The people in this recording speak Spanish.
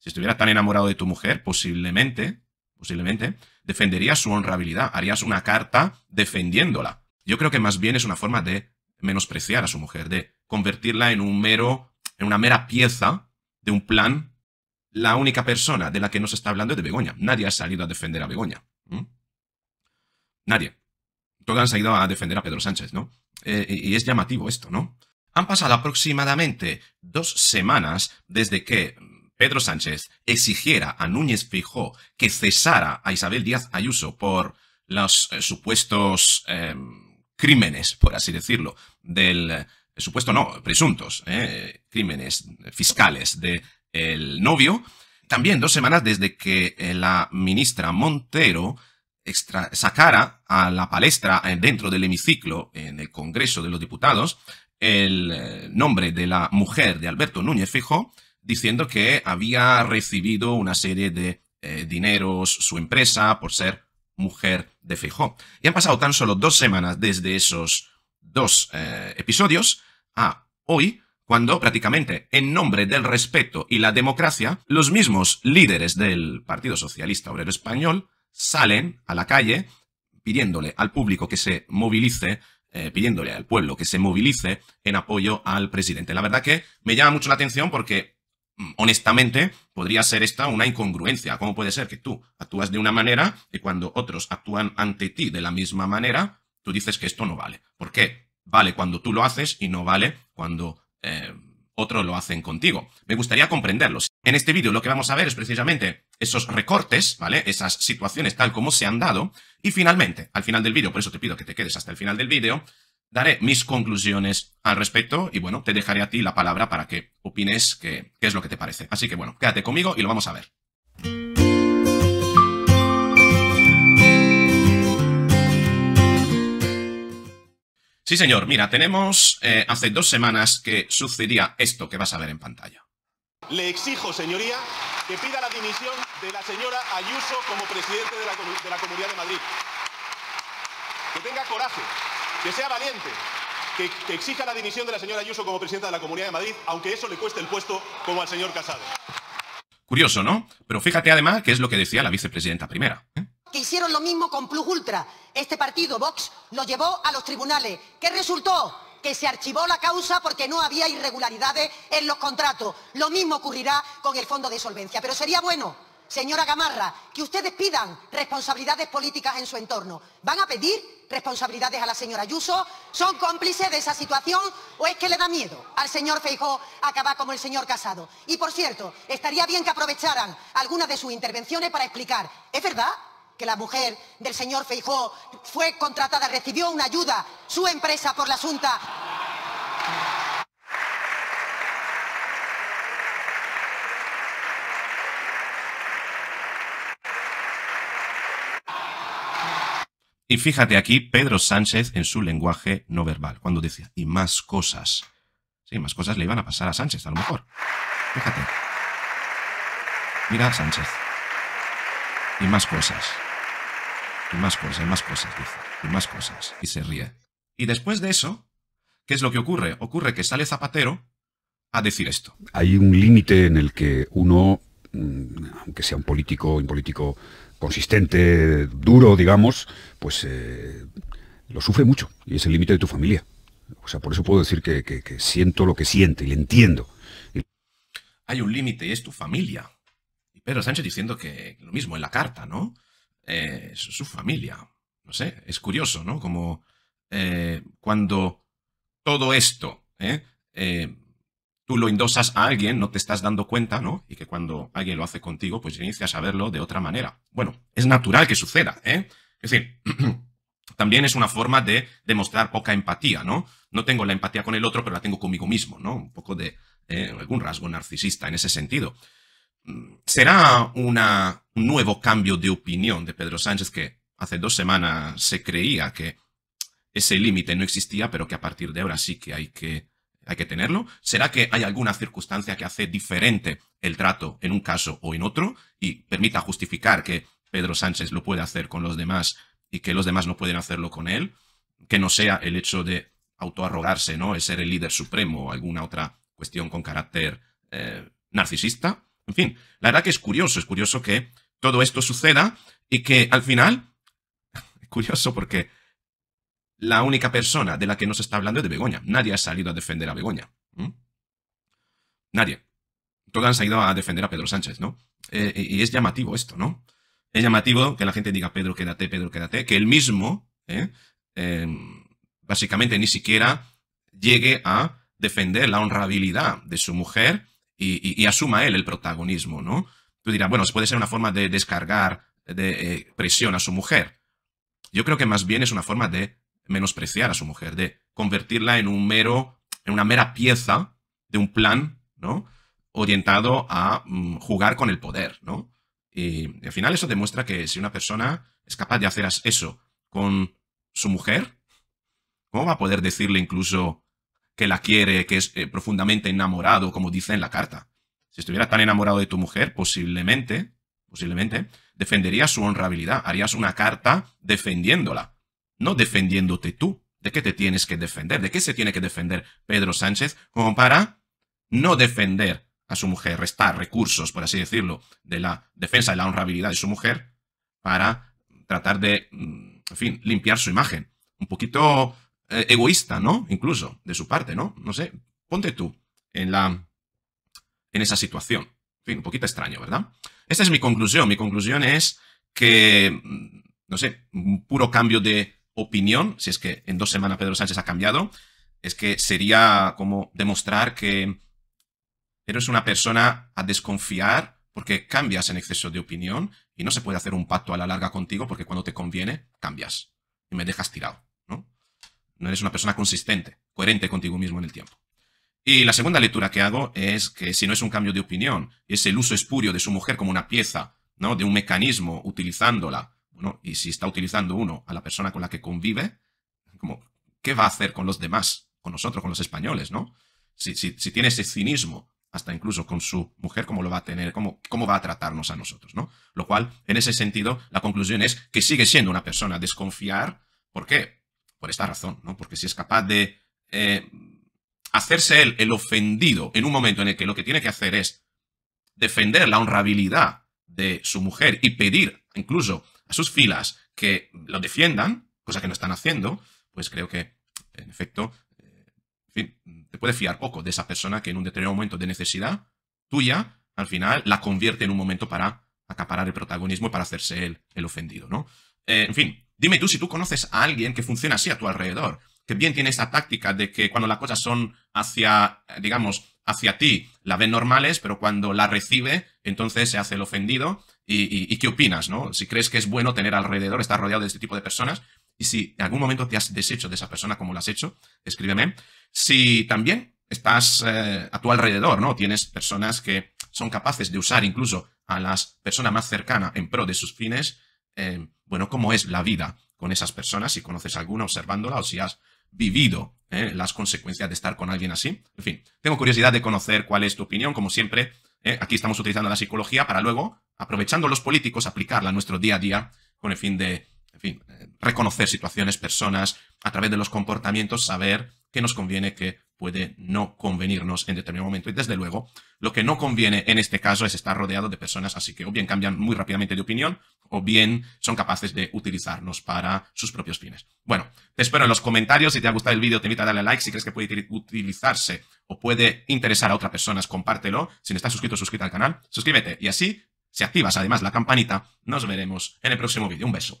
Si estuviera tan enamorado de tu mujer, posiblemente, posiblemente, defenderías su honrabilidad, harías una carta defendiéndola. Yo creo que más bien es una forma de menospreciar a su mujer, de convertirla en un mero, en una mera pieza de un plan. La única persona de la que nos está hablando es de Begoña. Nadie ha salido a defender a Begoña. Nadie. Todos han salido a defender a Pedro Sánchez, ¿no? Eh, y es llamativo esto, ¿no? Han pasado aproximadamente dos semanas desde que Pedro Sánchez exigiera a Núñez Fijó que cesara a Isabel Díaz Ayuso por los eh, supuestos em, crímenes, por así decirlo, del eh, supuesto no, presuntos eh, crímenes fiscales del el novio, también dos semanas desde que la ministra Montero sacara a la palestra dentro del hemiciclo en el Congreso de los Diputados el nombre de la mujer de Alberto Núñez Fijó, diciendo que había recibido una serie de eh, dineros su empresa por ser mujer de Feijó. Y han pasado tan solo dos semanas desde esos dos eh, episodios a hoy, cuando prácticamente en nombre del respeto y la democracia, los mismos líderes del Partido Socialista Obrero Español salen a la calle pidiéndole al público que se movilice eh, pidiéndole al pueblo que se movilice en apoyo al presidente. La verdad que me llama mucho la atención porque Mm, honestamente, podría ser esta una incongruencia. ¿Cómo puede ser que tú actúas de una manera y cuando otros actúan ante ti de la misma manera, tú dices que esto no vale? ¿Por qué? Vale cuando tú lo haces y no vale cuando eh, otros lo hacen contigo. Me gustaría comprenderlos. En este vídeo lo que vamos a ver es precisamente esos recortes, ¿vale? Esas situaciones tal como se han dado. Y finalmente, al final del vídeo, por eso te pido que te quedes hasta el final del vídeo, daré mis conclusiones al respecto y bueno, te dejaré a ti la palabra para que opines qué es lo que te parece. Así que bueno, quédate conmigo y lo vamos a ver. Sí, señor, mira, tenemos eh, hace dos semanas que sucedía esto que vas a ver en pantalla. Le exijo, señoría, que pida la dimisión de la señora Ayuso como presidente de la Comunidad de Madrid. Que tenga coraje, que sea valiente, que, exija la dimisión de la señora Ayuso como presidenta de la Comunidad de Madrid, aunque eso le cueste el puesto como al señor Casado. Curioso, ¿no? Pero fíjate además que es lo que decía la vicepresidenta primera. ¿eh? Que hicieron lo mismo con Plus Ultra. Este partido, Vox, lo llevó a los tribunales. ¿Qué resultó? que se archivó la causa porque no había irregularidades en los contratos. Lo mismo ocurrirá con el fondo de solvencia. Pero sería bueno señora Gamarra, que ustedes pidan responsabilidades políticas en su entorno. ¿Van a pedir responsabilidades a la señora Ayuso? ¿Son cómplices de esa situación o es que le da miedo al señor Feijó acabar como el señor Casado? Y por cierto, estaría bien que aprovecharan algunas de sus intervenciones para explicar, ¿es verdad que la mujer del señor Feijó fue contratada, recibió una ayuda, su empresa por la asunta? Y fíjate aquí Pedro Sánchez en su lenguaje no verbal, cuando decía, y más cosas. Sí, más cosas le iban a pasar a Sánchez, a lo mejor. Fíjate. Mira Sánchez. Y más cosas. Y más cosas, y más cosas, dice. Y más cosas. Y se ríe. Y después de eso, ¿qué es lo que ocurre? Ocurre que sale Zapatero a decir esto. Hay un límite en el que uno, mm, aunque sea un político, un político consistente, duro, digamos, pues eh, lo sufre mucho y es el límite de tu familia. O sea, por eso puedo decir que, siento lo que siente y le entiendo. Hay un límite y es tu familia. Y Pedro Sánchez diciendo que lo mismo en la carta, ¿no? Eh, es su familia. No sé, es curioso, ¿no? Como eh, cuando todo esto, tú lo endosas a alguien, no te estás dando cuenta, ¿no? Y que cuando alguien lo hace contigo, pues inicias a verlo de otra manera. Bueno, es natural que suceda, ¿eh? Es decir, también es una forma de demostrar poca empatía, ¿no? No tengo la empatía con el otro, pero la tengo conmigo mismo, ¿no? Un poco de eh, algún rasgo narcisista en ese sentido. ¿Será una, un nuevo cambio de opinión de Pedro Sánchez que hace dos semanas se creía que ese límite no existía, pero que a partir de ahora sí que hay que hay que tenerlo. ¿Será que hay alguna circunstancia que hace diferente el trato en un caso o en otro y permita justificar que Pedro Sánchez lo puede hacer con los demás y que los demás no pueden hacerlo con él? Que no sea el hecho de autoarrogarse, ¿no? Es ser el líder supremo o alguna otra cuestión con carácter eh, narcisista. En fin, la verdad que es curioso, es curioso que todo esto suceda y que al final, curioso porque la única persona de la que nos está hablando es de Begoña. Nadie ha salido a defender a Begoña. Nadie. Todos han salido a defender a Pedro Sánchez, ¿no? Eh, eh, y es llamativo esto, ¿no? Es llamativo que la gente diga, Pedro, quédate, Pedro, quédate, que él mismo, ¿eh? em, básicamente ni siquiera llegue a defender la honrabilidad de su mujer y, asuma él el protagonismo, ¿no? Tú dirás, bueno, puede ser una forma de descargar de presión a su mujer. Yo creo que más bien es una forma de menospreciar a su mujer, de convertirla en un mero, en una mera pieza de un plan, ¿no? Orientado a mm, jugar con el poder, ¿no? Y, al final eso demuestra que si una persona es capaz de hacer eso con su mujer, ¿cómo va a poder decirle incluso que la quiere, que es eh, profundamente enamorado, como dice en la carta? Si estuviera tan enamorado de tu mujer, posiblemente, posiblemente, defenderías su honrabilidad, harías una carta defendiéndola, no defendiéndote tú. ¿De qué te tienes que defender? ¿De qué se tiene que defender Pedro Sánchez como para no defender a su mujer, restar recursos, por así decirlo, de la defensa de la honrabilidad de su mujer para tratar de, mm, en fin, limpiar su imagen? Un poquito eh, egoísta, ¿no? Incluso, de su parte, ¿no? No sé, ponte tú en la... en esa situación. En fin, un poquito extraño, ¿verdad? Esta es mi conclusión. Mi conclusión es que, mm, no sé, un puro cambio de opinión, si es que en dos semanas Pedro Sánchez ha cambiado, es que sería como demostrar que eres una persona a desconfiar porque cambias en exceso de opinión y no se puede hacer un pacto a la larga contigo porque cuando te conviene, cambias y me dejas tirado, ¿no? No eres una persona consistente, coherente contigo mismo en el tiempo. Y la segunda lectura que hago es que si no es un cambio de opinión, es el uso espurio de su mujer como una pieza, ¿no? De un mecanismo, utilizándola y si está utilizando uno a la persona con la que convive, ¿qué va a hacer con los demás? Con nosotros, con los españoles, ¿no? Si, si, tiene ese cinismo, hasta incluso con su mujer, ¿cómo lo va a tener? Cómo, ¿Cómo va a tratarnos a nosotros, ¿no? Lo cual, en ese sentido, la conclusión es que sigue siendo una persona desconfiar. ¿Por qué? Por esta razón, ¿no? Porque si es capaz de eh, hacerse él el ofendido en un momento en el que lo que tiene que hacer es defender la honrabilidad de su mujer y pedir incluso a sus filas que lo defiendan, cosa que no están haciendo, pues creo que, en efecto, eh, te puede fiar poco de esa persona que en un determinado momento de necesidad tuya, al final la convierte en un momento para acaparar el protagonismo y para hacerse él el ofendido, ¿no? Eh, en fin, dime tú si tú conoces a alguien que funciona así a tu alrededor, que bien tiene esta táctica de que cuando las cosas son hacia, digamos, hacia ti la ven normales, pero cuando la recibe, entonces se hace el ofendido. Y, qué opinas, no? Si crees que es bueno tener alrededor, estar rodeado de este tipo de personas, y si en algún momento te has deshecho de esa persona como lo has hecho, escríbeme. Si también estás eh, a tu alrededor, ¿no? Tienes personas que son capaces de usar incluso a las personas más cercanas en pro de sus fines, eh, bueno, cómo es la vida con esas personas, si conoces alguna observándola o si has vivido ¿eh? las consecuencias de estar con alguien así. En fin, tengo curiosidad de conocer cuál es tu opinión, como siempre. ¿eh? aquí estamos utilizando la psicología para luego, aprovechando los políticos, aplicarla a nuestro día a día con el fin de en fin, eh, reconocer situaciones, personas, a través de los comportamientos, saber qué nos conviene, qué puede no convenirnos en determinado momento. Y desde luego, lo que no conviene en este caso es estar rodeado de personas así que o bien cambian muy rápidamente de opinión o bien son capaces de utilizarnos para sus propios fines. Bueno, te espero en los comentarios. Si te ha gustado el vídeo, te invito a darle like. Si crees que puede utilizarse o puede interesar a otras personas, compártelo. Si no estás suscrito, suscríbete al canal, suscríbete. Y así, si activas además la campanita, nos veremos en el próximo vídeo. Un beso.